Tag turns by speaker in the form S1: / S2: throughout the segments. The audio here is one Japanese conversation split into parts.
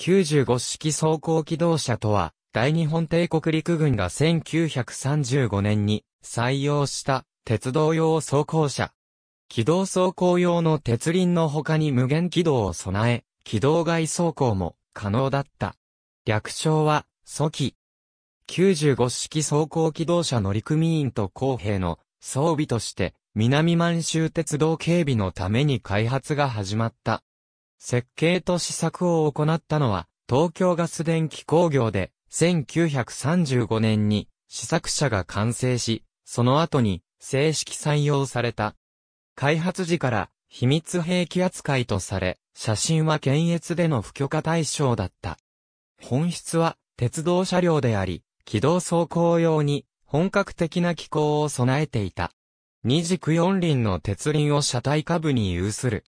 S1: 95式装甲機動車とは、大日本帝国陸軍が1935年に採用した鉄道用装甲車。機動走行用の鉄輪の他に無限軌道を備え、軌道外走行も可能だった。略称は、蘇機。95式走行機動車乗組員と工兵の装備として、南満州鉄道警備のために開発が始まった。設計と試作を行ったのは、東京ガス電気工業で、1935年に試作車が完成し、その後に正式採用された。開発時から秘密兵器扱いとされ、写真は検閲での不許可対象だった。本質は鉄道車両であり、軌道走行用に本格的な機構を備えていた。二軸四輪の鉄輪を車体下部に有する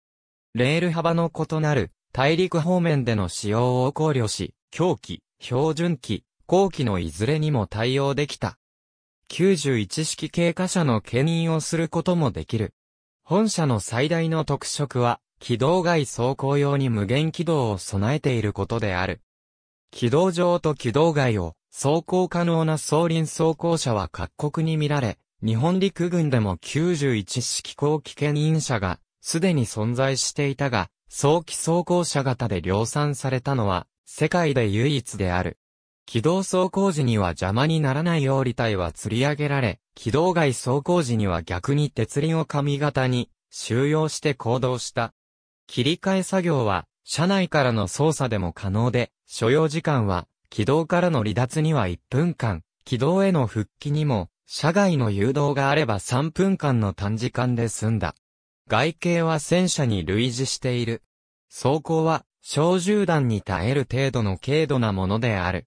S1: レール幅の異なる大陸方面での使用を考慮し、狂気、標準機、後期のいずれにも対応できた。91式経過車の牽引をすることもできる。本社の最大の特色は、軌道外走行用に無限軌道を備えていることである。軌道上と軌道外を走行可能な総輪走行車は各国に見られ、日本陸軍でも91式後期牽引車がすでに存在していたが、早期走行車型で量産されたのは、世界で唯一である。軌道走行時には邪魔にならないよう履体は吊り上げられ、軌道外走行時には逆に鉄輪を髪型に収容して行動した。切り替え作業は、車内からの操作でも可能で、所要時間は、軌道からの離脱には1分間、軌道への復帰にも、車外の誘導があれば3分間の短時間で済んだ。外形は戦車に類似している。装甲は、小銃弾に耐える程度の軽度なものである。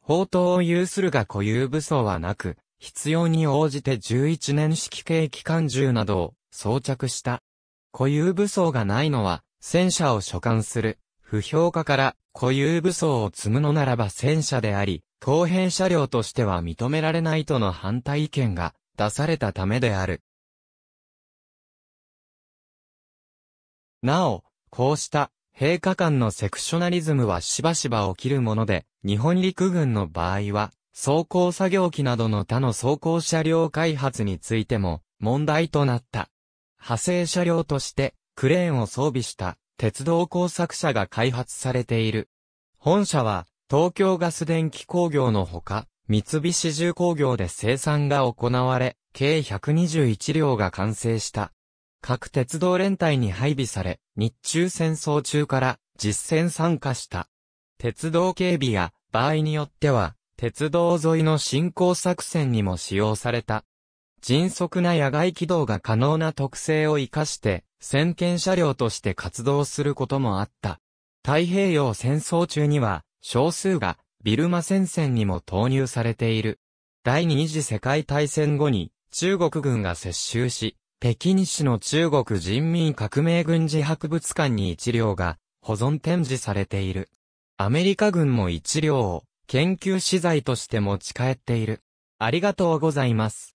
S1: 砲塔を有するが固有武装はなく、必要に応じて11年式系機関銃などを装着した。固有武装がないのは、戦車を所管する、不評価から固有武装を積むのならば戦車であり、後編車両としては認められないとの反対意見が出されたためである。なお、こうした陛下間のセクショナリズムはしばしば起きるもので、日本陸軍の場合は、装甲作業機などの他の装甲車両開発についても問題となった。派生車両としてクレーンを装備した鉄道工作車が開発されている。本社は東京ガス電気工業のほか、三菱重工業で生産が行われ、計121両が完成した。各鉄道連隊に配備され、日中戦争中から実戦参加した。鉄道警備や、場合によっては、鉄道沿いの進行作戦にも使用された。迅速な野外機動が可能な特性を活かして、先見車両として活動することもあった。太平洋戦争中には、少数がビルマ戦線にも投入されている。第二次世界大戦後に中国軍が接収し、北京市の中国人民革命軍事博物館に一両が保存展示されている。アメリカ軍も一両を研究資材として持ち帰っている。ありがとうございます。